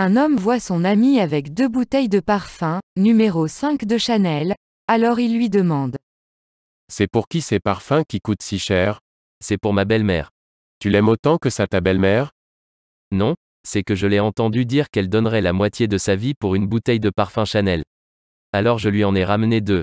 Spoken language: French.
un homme voit son ami avec deux bouteilles de parfum, numéro 5 de Chanel, alors il lui demande. C'est pour qui ces parfums qui coûtent si cher C'est pour ma belle-mère. Tu l'aimes autant que ça ta belle-mère Non, c'est que je l'ai entendu dire qu'elle donnerait la moitié de sa vie pour une bouteille de parfum Chanel. Alors je lui en ai ramené deux.